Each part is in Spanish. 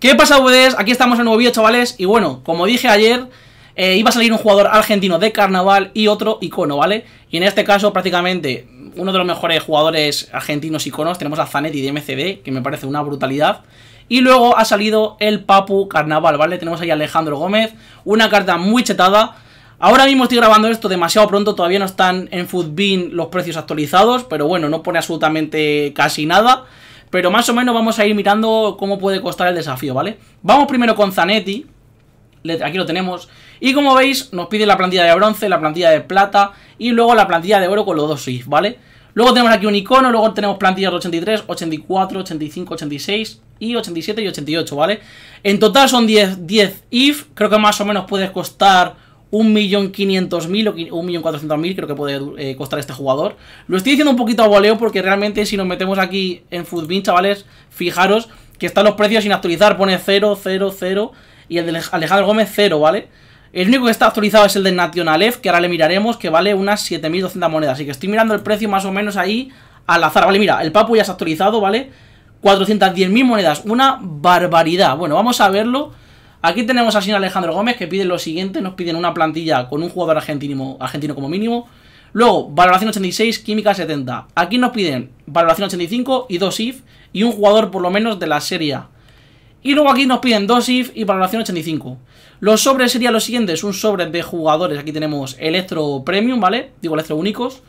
¿Qué pasa, WDs? Aquí estamos en nuevo vídeo, chavales. Y bueno, como dije ayer, eh, iba a salir un jugador argentino de carnaval y otro icono, ¿vale? Y en este caso, prácticamente, uno de los mejores jugadores argentinos iconos. Tenemos a Zanetti de MCD, que me parece una brutalidad. Y luego ha salido el Papu Carnaval, ¿vale? Tenemos ahí a Alejandro Gómez, una carta muy chetada. Ahora mismo estoy grabando esto demasiado pronto, todavía no están en Foodbean los precios actualizados, pero bueno, no pone absolutamente casi nada. Pero más o menos vamos a ir mirando cómo puede costar el desafío, ¿vale? Vamos primero con Zanetti. Aquí lo tenemos. Y como veis, nos pide la plantilla de bronce, la plantilla de plata y luego la plantilla de oro con los dos if, ¿vale? Luego tenemos aquí un icono, luego tenemos plantillas de 83, 84, 85, 86 y 87 y 88, ¿vale? En total son 10, 10 if, creo que más o menos puede costar 1.500.000 o 1.400.000 creo que puede eh, costar este jugador. Lo estoy diciendo un poquito a voleo porque realmente si nos metemos aquí en Foodbin, chavales, fijaros que están los precios sin actualizar. Pone 0, 0, 0 y el de Alejandro Gómez 0, ¿vale? El único que está actualizado es el de Nationalef, que ahora le miraremos, que vale unas 7.200 monedas. Así que estoy mirando el precio más o menos ahí al azar, ¿vale? Mira, el Papu ya se ha actualizado, ¿vale? 410.000 monedas, una barbaridad. Bueno, vamos a verlo Aquí tenemos al señor Alejandro Gómez que pide lo siguiente, nos piden una plantilla con un jugador argentino, como mínimo. Luego, valoración 86, química 70. Aquí nos piden valoración 85 y dos if y un jugador por lo menos de la serie A. Y luego aquí nos piden dos if y valoración 85. Los sobres serían los siguientes, un sobre de jugadores, aquí tenemos Electro Premium, ¿vale? Digo Electro Únicos.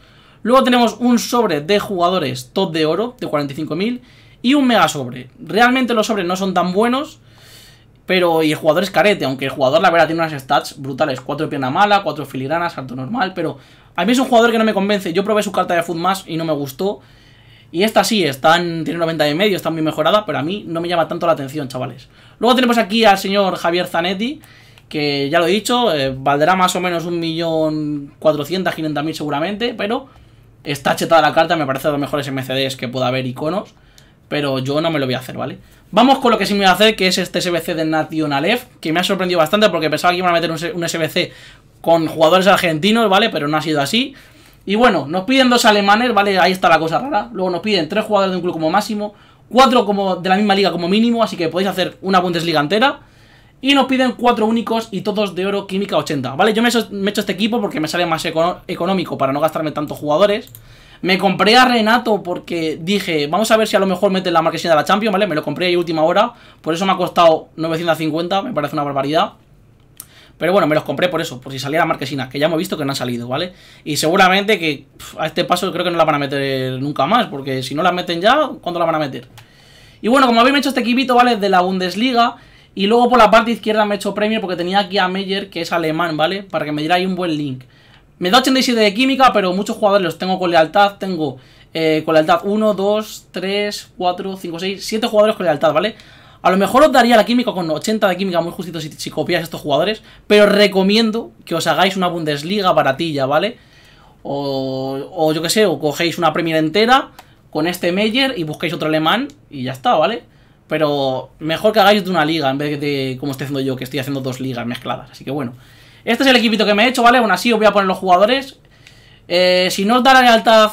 Luego tenemos un sobre de jugadores top de oro de 45.000 y un mega sobre. Realmente los sobres no son tan buenos, pero, y el jugador es carete, aunque el jugador, la verdad, tiene unas stats brutales. 4 pierna mala, 4 filigranas, salto normal, pero a mí es un jugador que no me convence. Yo probé su carta de Food más y no me gustó. Y esta sí, en, tiene 90 y medio, está muy mejorada, pero a mí no me llama tanto la atención, chavales. Luego tenemos aquí al señor Javier Zanetti, que ya lo he dicho, eh, valdrá más o menos 1.400.000, seguramente, pero está chetada la carta, me parece de los mejores MCDs que pueda haber iconos pero yo no me lo voy a hacer, ¿vale? Vamos con lo que sí me voy a hacer, que es este SBC de F. que me ha sorprendido bastante porque pensaba que iban a meter un, SBC con jugadores argentinos, ¿vale? Pero no ha sido así. Y bueno, nos piden dos alemanes, ¿vale? Ahí está la cosa rara. Luego nos piden tres jugadores de un club como máximo, cuatro como de la misma liga como mínimo, así que podéis hacer una Bundesliga entera. Y nos piden cuatro únicos y todos de oro química 80, ¿vale? Yo me he hecho, este equipo porque me sale más económico para no gastarme tantos jugadores. Me compré a Renato porque dije, vamos a ver si a lo mejor meten la marquesina de la Champions, ¿vale? Me lo compré ahí última hora, por eso me ha costado 950, me parece una barbaridad. Pero bueno, me los compré por eso, por si saliera la marquesina, que ya hemos visto que no han salido, ¿vale? Y seguramente que a este paso creo que no la van a meter nunca más, porque si no la meten ya, ¿cuándo la van a meter? Y bueno, como habéis hecho este equipito, ¿vale? De la Bundesliga. Y luego por la parte izquierda me he hecho premio porque tenía aquí a Meyer, que es alemán, ¿vale? Para que me diera ahí un buen link. Me da 87 de química, pero muchos jugadores los tengo con lealtad. Tengo eh, con lealtad 1, 2, 3, 4, 5, 6, 7 jugadores con lealtad, ¿vale? A lo mejor os daría la química con 80 de química muy justito si, si copiáis estos jugadores, pero recomiendo que os hagáis una Bundesliga baratilla, ¿vale? O, o yo qué sé, o cogéis una Premier entera con este Meyer y busquéis otro alemán y ya está, ¿vale? Pero mejor que hagáis de una liga en vez de como estoy haciendo yo, que estoy haciendo dos ligas mezcladas. Así que bueno. Este es el equipito que me he hecho, ¿vale? Aún así os voy a poner los jugadores. Eh, si no os da la lealtad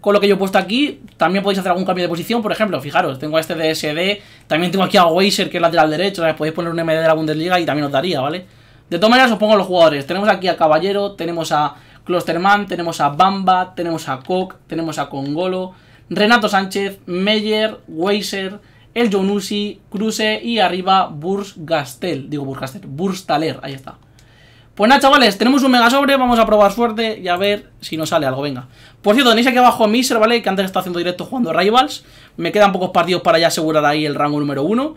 con lo que yo he puesto aquí, también podéis hacer algún cambio de posición. Por ejemplo, fijaros, tengo a este de SD, también tengo aquí a Weiser, que es lateral derecho, podéis poner un MD de la Bundesliga y también os daría, ¿vale? De todas maneras os pongo los jugadores. Tenemos aquí a Caballero, tenemos a Klosterman, tenemos a Bamba, tenemos a Koch, tenemos a Congolo, Renato Sánchez, Meyer, Weiser, El Jonusi, Kruse y arriba Burst Gastel, digo Burst Gastel, ahí está. Pues nada, chavales, tenemos un mega sobre, vamos a probar suerte y a ver si nos sale algo, venga. Por cierto, tenéis aquí abajo a Miser, ¿vale? Que antes está haciendo directo jugando Rivals. Me quedan pocos partidos para ya asegurar ahí el rango número 1.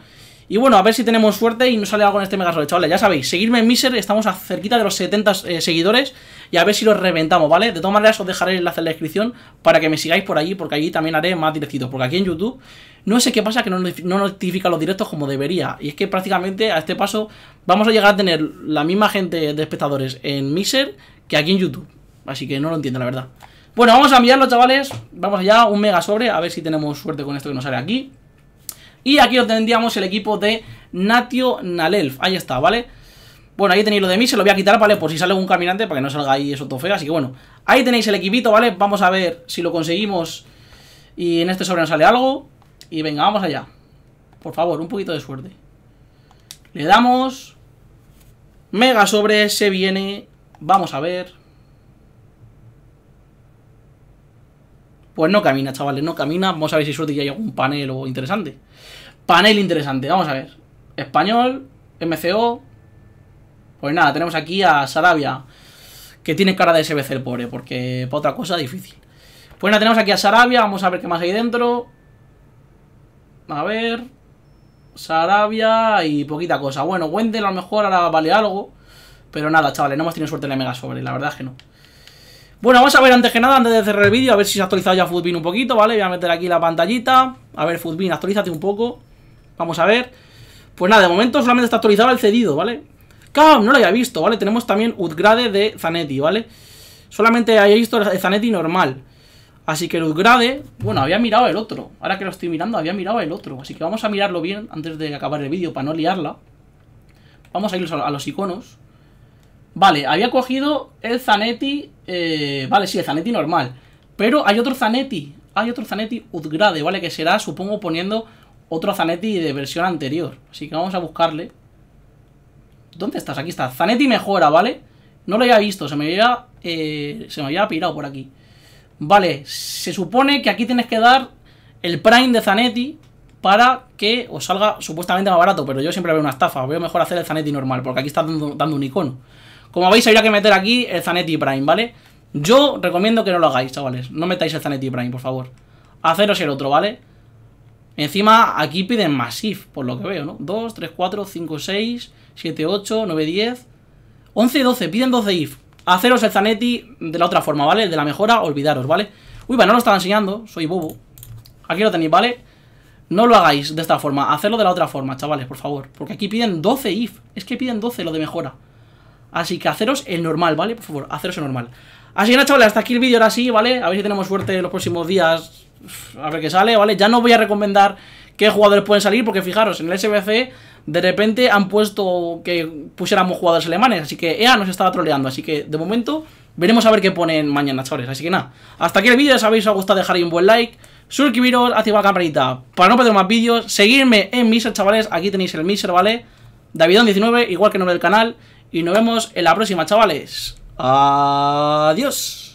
Y bueno, a ver si tenemos suerte y nos sale algo en este sobre. chavales. Ya sabéis, seguirme en Miser, estamos a cerquita de los 70 eh, seguidores y a ver si los reventamos, ¿vale? De todas maneras os dejaré el enlace en la descripción para que me sigáis por allí, porque allí también haré más directitos, porque aquí en YouTube no sé qué pasa que no, no notifica los directos como debería. Y es que prácticamente a este paso vamos a llegar a tener la misma gente de espectadores en miser que aquí en YouTube. Así que no lo entiendo, la verdad. Bueno, vamos a enviarlo, chavales. Vamos allá, un mega sobre, a ver si tenemos suerte con esto que nos sale aquí. Y aquí lo tendríamos el equipo de Natio Nalelf. Ahí está, ¿vale? Bueno, ahí tenéis lo de mí, se lo voy a quitar, ¿vale? Por si sale algún caminante, para que no salga ahí eso todo feo. Así que bueno, ahí tenéis el equipito, ¿vale? Vamos a ver si lo conseguimos y en este sobre nos sale algo. Y venga, vamos allá. Por favor, un poquito de suerte. Le damos... Mega sobre, se viene... Vamos a ver... Pues no camina, chavales, no camina. Vamos a ver si suerte y hay algún panel o interesante. Panel interesante, vamos a ver. Español, MCO. Pues nada, tenemos aquí a Sarabia, que tiene cara de SBC el pobre, porque para otra cosa difícil. Pues nada, tenemos aquí a Sarabia, vamos a ver qué más hay dentro. A ver. Sarabia y poquita cosa. Bueno, Wendell a lo mejor ahora vale algo. Pero nada, chavales, no hemos tenido suerte en la Mega Sobre, la verdad es que no. Bueno, vamos a ver antes que nada, antes de cerrar el vídeo, a ver si se ha actualizado ya Footbin un poquito, ¿vale? Voy a meter aquí la pantallita. A ver, Footbin, actualízate un poco. Vamos a ver. Pues nada, de momento solamente está actualizado el cedido, ¿vale? ¡Cam! No lo había visto, ¿vale? Tenemos también upgrade de Zanetti, ¿vale? Solamente había visto el Zanetti normal. Así que el upgrade... Bueno, había mirado el otro. Ahora que lo estoy mirando, había mirado el otro. Así que vamos a mirarlo bien antes de acabar el vídeo para no liarla. Vamos a ir a los iconos. Vale, había cogido el Zanetti. Eh, vale, sí, el Zanetti normal. Pero hay otro Zanetti. Hay otro Zanetti Udgrade, ¿vale? Que será, supongo, poniendo otro Zanetti de versión anterior. Así que vamos a buscarle. ¿Dónde estás? Aquí está. Zanetti mejora, ¿vale? No lo había visto, se me había, eh, se me había pirado por aquí. Vale, se supone que aquí tienes que dar el Prime de Zanetti para que os salga supuestamente más barato, pero yo siempre veo una estafa. Veo mejor hacer el Zanetti normal, porque aquí está dando, dando un icono. Como veis, habría que meter aquí el Zanetti Prime, ¿vale? Yo recomiendo que no lo hagáis, chavales. No metáis el Zanetti Prime, por favor. Haceros el otro, ¿vale? Encima, aquí piden IF por lo que veo, ¿no? 2, 3, 4, 5, 6, 7, 8, 9, 10, 11 12. Piden 12 if. Haceros el Zanetti de la otra forma, ¿vale? de la mejora, olvidaros, ¿vale? Uy, bueno, no lo estaba enseñando. Soy bobo. Aquí lo tenéis, ¿vale? No lo hagáis de esta forma. Hacerlo de la otra forma, chavales, por favor. Porque aquí piden 12 if. Es que piden 12 lo de mejora. Así que haceros el normal, ¿vale? Por favor, haceros el normal. Así que nada, chavales, hasta aquí el vídeo ahora sí, ¿vale? A ver si tenemos suerte los próximos días. A ver qué sale, ¿vale? Ya no voy a recomendar qué jugadores pueden salir, porque fijaros, en el SBC de repente han puesto que pusiéramos jugadores alemanes, así que EA nos estaba troleando, así que de momento veremos a ver qué ponen mañana, chavales. Así que nada, hasta aquí el vídeo, si ha gustado dejar ahí un buen like, suscribiros, activar la campanita para no perder más vídeos, seguirme en Miser, chavales, aquí tenéis el Miser, ¿vale? Davidon19, igual que el del canal, y nos vemos en la próxima, chavales. Adiós.